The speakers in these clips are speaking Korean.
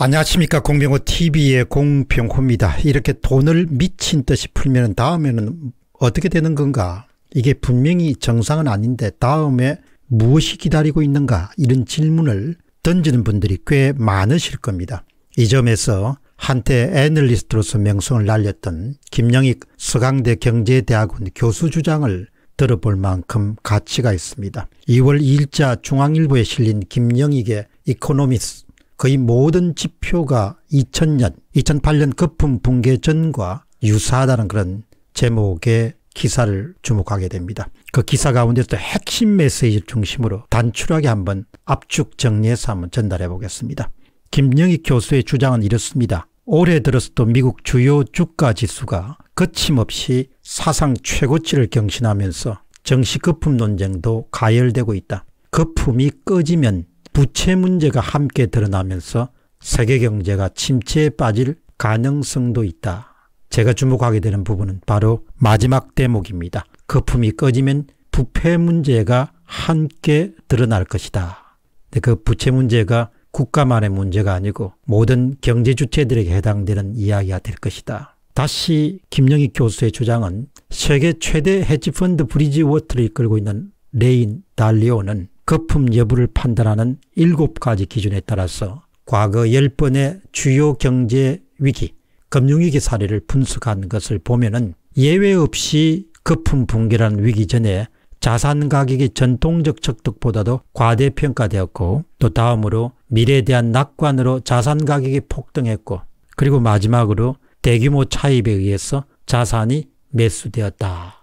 안녕하십니까 공병호 TV의 공병호입니다. 이렇게 돈을 미친 듯이 풀면 다음에는 어떻게 되는 건가 이게 분명히 정상은 아닌데 다음에 무엇이 기다리고 있는가 이런 질문을 던지는 분들이 꽤 많으실 겁니다. 이 점에서 한때 애널리스트로서 명성을 날렸던 김영익 서강대 경제대학원 교수 주장을 들어볼 만큼 가치가 있습니다. 2월 2일자 중앙일보에 실린 김영익의 이코노미스 거의 모든 지표가 2000년, 2008년 거품 붕괴 전과 유사하다는 그런 제목의 기사를 주목하게 됩니다. 그 기사 가운데서 핵심 메시지를 중심으로 단출하게 한번 압축 정리해서 한번 전달해 보겠습니다. 김영익 교수의 주장은 이렇습니다. 올해 들어서도 미국 주요 주가 지수가 거침없이 사상 최고치를 경신하면서 정시 거품 논쟁도 가열되고 있다. 거품이 꺼지면 부채 문제가 함께 드러나면서 세계 경제가 침체에 빠질 가능성도 있다. 제가 주목하게 되는 부분은 바로 마지막 대목입니다. 거품이 꺼지면 부패 문제가 함께 드러날 것이다. 그 부채 문제가 국가만의 문제가 아니고 모든 경제 주체들에게 해당되는 이야기가 될 것이다. 다시 김영희 교수의 주장은 세계 최대 헤지펀드 브리지워터를 이끌고 있는 레인 달리오는 거품 여부를 판단하는 7가지 기준에 따라서 과거 10번의 주요 경제 위기, 금융위기 사례를 분석한 것을 보면 은 예외 없이 거품 붕괴라는 위기 전에 자산 가격이 전통적 적득보다도 과대평가되었고 또 다음으로 미래에 대한 낙관으로 자산 가격이 폭등했고 그리고 마지막으로 대규모 차입에 의해서 자산이 매수되었다.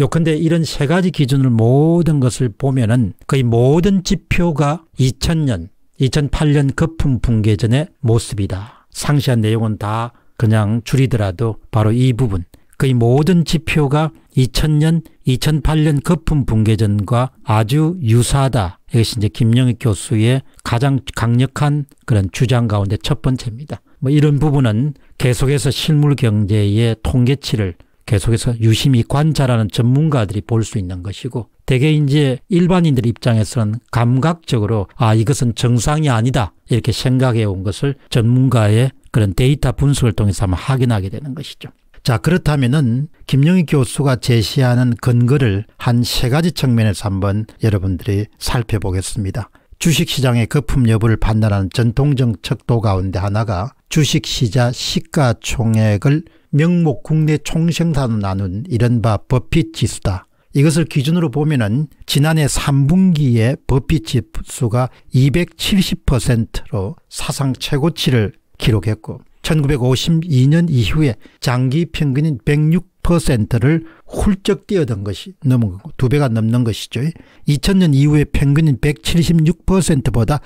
요컨대 이런 세 가지 기준을 모든 것을 보면은 거의 모든 지표가 2000년, 2008년 거품 붕괴 전의 모습이다. 상세한 내용은 다 그냥 줄이더라도 바로 이 부분. 거의 모든 지표가 2000년, 2008년 거품 붕괴 전과 아주 유사하다. 이것이 이제 김영희 교수의 가장 강력한 그런 주장 가운데 첫 번째입니다. 뭐 이런 부분은 계속해서 실물 경제의 통계치를 계속해서 유심히 관찰하는 전문가들이 볼 수 있는 것이고 대개 이제 일반인들 입장에서는 감각적으로 아 이것은 정상이 아니다 이렇게 생각해 온 것을 전문가의 그런 데이터 분석을 통해서 한번 확인하게 되는 것이죠. 자 그렇다면은 김영희 교수가 제시하는 근거를 한 세 가지 측면에서 한번 여러분들이 살펴보겠습니다. 주식시장의 거품 여부를 판단하는 전통적 척도 가운데 하나가 주식시자 시가총액을 명목 국내 총생산으로 나눈 이른바 버핏 지수다. 이것을 기준으로 보면 은 지난해 3분기에 버핏 지수가 270%로 사상 최고치를 기록했고 1952년 이후에 장기 평균인 퍼센트를 훌쩍 뛰어든 것이 넘은 거고 두 배가 넘는 것이죠. 2000년 이후에 평균인 176%보다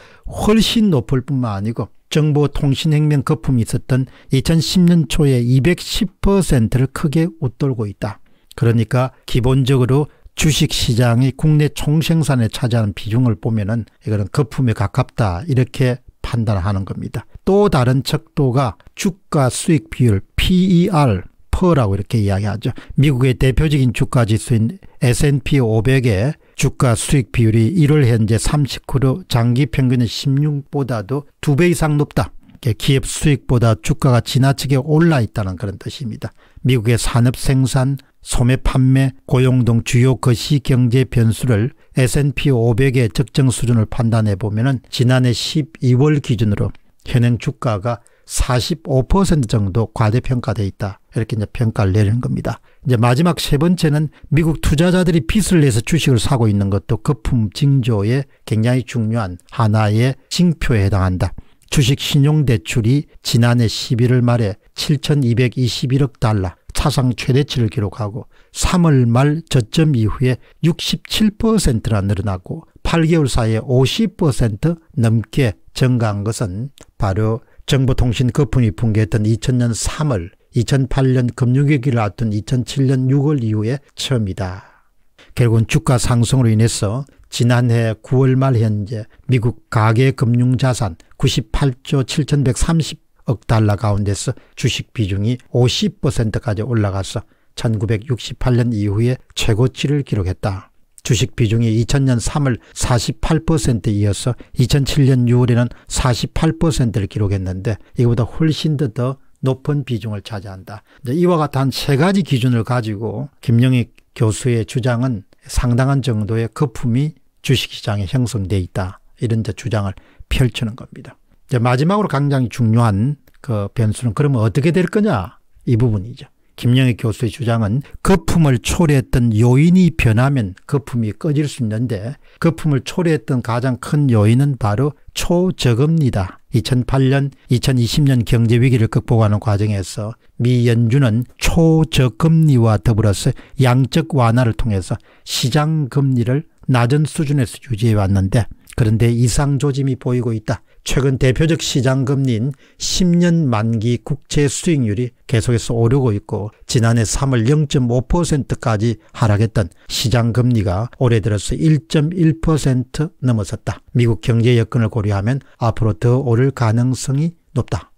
훨씬 높을 뿐만 아니고 정보통신혁명 거품이 있었던 2010년 초에 210%를 크게 웃돌고 있다. 그러니까 기본적으로 주식시장이 국내 총생산에 차지하는 비중을 보면 은 이거는 거품에 가깝다 이렇게 판단하는 겁니다. 또 다른 척도가 주가 수익 비율 PER 퍼라고 이렇게 이야기하죠. 미국의 대표적인 주가 지수인 S&P 500의 주가 수익 비율이 1월 현재 3 9 장기 평균의 16보다도 2배 이상 높다. 기업 수익보다 주가가 지나치게 올라 있다는 그런 뜻입니다. 미국의 산업 생산, 소매 판매, 고용 등 주요 거시 경제 변수를 S&P 500의 적정 수준을 판단해 보면 지난해 12월 기준으로 현행 주가가 45% 정도 과대평가돼 있다. 이렇게 이제 평가를 내리는 겁니다. 이제 마지막 세 번째는 미국 투자자들이 빚을 내서 주식을 사고 있는 것도 거품 징조에 굉장히 중요한 하나의 징표에 해당한다. 주식 신용대출이 지난해 11월 말에 7,221억 달러 사상 최대치를 기록하고 3월 말 저점 이후에 67%나 늘어나고 8개월 사이에 50% 넘게 증가한 것은 바로 정보통신 거품이 붕괴했던 2000년 3월 2008년 금융위기를 앞둔 2007년 6월 이후에 처음이다. 결국은 주가 상승으로 인해서 지난해 9월 말 현재 미국 가계금융자산 98조 7130억 달러 가운데서 주식 비중이 50%까지 올라가서 1968년 이후에 최고치를 기록했다. 주식 비중이 2000년 3월 48%에 이어서 2007년 6월에는 48%를 기록했는데 이거보다 훨씬 더, 더 높은 비중을 차지한다. 이와 같은 세 가지 기준을 가지고 김영희 교수의 주장은 상당한 정도의 거품이 주식시장에 형성돼 있다. 이런 주장을 펼치는 겁니다. 마지막으로 굉장히 중요한 그 변수는 그러면 어떻게 될 거냐 이 부분이죠. 김영희 교수의 주장은 거품을 초래했던 요인이 변하면 거품이 꺼질 수 있는데 거품을 초래했던 가장 큰 요인은 바로 초저금리다. 2008년, 2020년 경제위기를 극복하는 과정에서 미 연준은 초저금리와 더불어서 양적 완화를 통해서 시장금리를 낮은 수준에서 유지해왔는데 그런데 이상 조짐이 보이고 있다. 최근 대표적 시장금리인 10년 만기 국채 수익률이 계속해서 오르고 있고 지난해 3월 0.5%까지 하락했던 시장금리가 올해 들어서 1.1% 넘어섰다. 미국 경제 여건을 고려하면 앞으로 더 오를 가능성이 높다.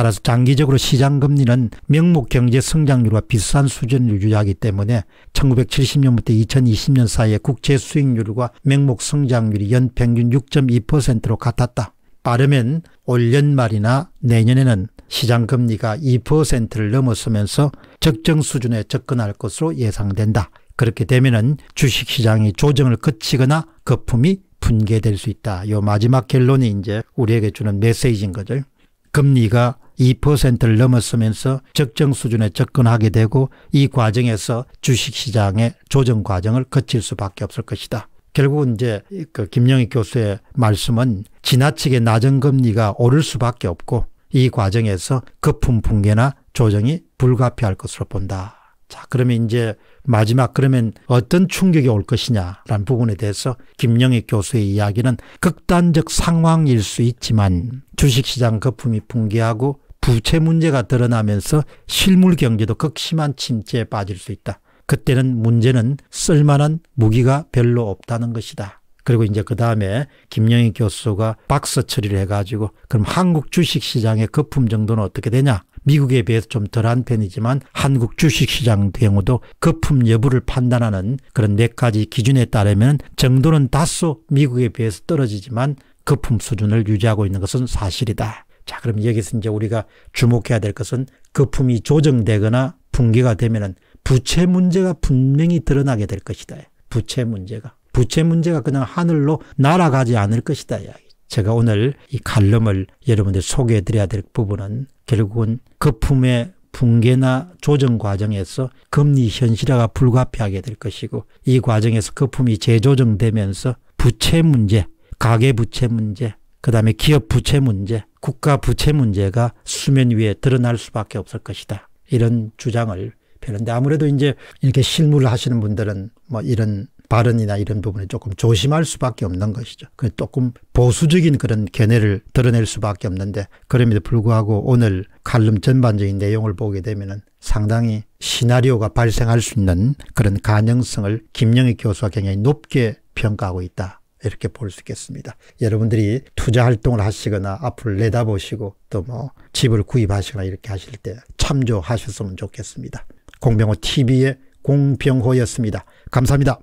따라서 장기적으로 시장 금리는 명목 경제 성장률과 비슷한 수준을 유지하기 때문에 1970년부터 2020년 사이에 국채 수익률과 명목 성장률이 연평균 6.2%로 같았다. 빠르면 올 연말이나 내년에는 시장 금리가 2%를 넘어서면서 적정 수준에 접근할 것으로 예상된다. 그렇게 되면 주식시장이 조정을 거치거나 거품이 붕괴될수 있다. 요 마지막 결론이 이제 우리에게 주는 메시지인 거죠. 금리가 2%를 넘었으면서 적정 수준에 접근하게 되고 이 과정에서 주식시장의 조정 과정을 거칠 수밖에 없을 것이다. 결국은 이제 그 김영희 교수의 말씀은 지나치게 낮은 금리가 오를 수밖에 없고 이 과정에서 거품 붕괴나 조정이 불가피할 것으로 본다. 자, 그러면 이제 마지막 그러면 어떤 충격이 올 것이냐라는 부분에 대해서 김영희 교수의 이야기는 극단적 상황일 수 있지만 주식시장 거품이 붕괴하고 부채 문제가 드러나면서 실물 경제도 극심한 침체에 빠질 수 있다. 그때는 문제는 쓸만한 무기가 별로 없다는 것이다. 그리고 이제 그 다음에 김영희 교수가 박스 처리를 해가지고 그럼 한국 주식시장의 거품 정도는 어떻게 되냐? 미국에 비해서 좀 덜한 편이지만 한국 주식시장 경우도 거품 여부를 판단하는 그런 네 가지 기준에 따르면 정도는 다소 미국에 비해서 떨어지지만 거품 수준을 유지하고 있는 것은 사실이다. 자, 그럼 여기서 이제 우리가 주목해야 될 것은 거품이 조정되거나 붕괴가 되면은 부채 문제가 분명히 드러나게 될 것이다. 부채 문제가. 부채 문제가 그냥 하늘로 날아가지 않을 것이다. 제가 오늘 이 칼럼을 여러분들 소개해 드려야 될 부분은 결국은 거품의 붕괴나 조정 과정에서 금리 현실화가 불가피하게 될 것이고 이 과정에서 거품이 재조정되면서 부채 문제, 가계 부채 문제, 그 다음에 기업 부채 문제, 국가 부채 문제가 수면 위에 드러날 수밖에 없을 것이다. 이런 주장을 펴는데 아무래도 이제 이렇게 실무를 하시는 분들은 뭐 이런 발언이나 이런 부분에 조금 조심할 수밖에 없는 것이죠. 그 조금 보수적인 그런 견해를 드러낼 수밖에 없는데 그럼에도 불구하고 오늘 칼럼 전반적인 내용을 보게 되면은 상당히 시나리오가 발생할 수 있는 그런 가능성을 김영희 교수가 굉장히 높게 평가하고 있다. 이렇게 볼 수 있겠습니다. 여러분들이 투자 활동을 하시거나 앞을 내다보시고 또 뭐 집을 구입하시거나 이렇게 하실 때 참조하셨으면 좋겠습니다. 공병호 TV의 공병호였습니다. 감사합니다.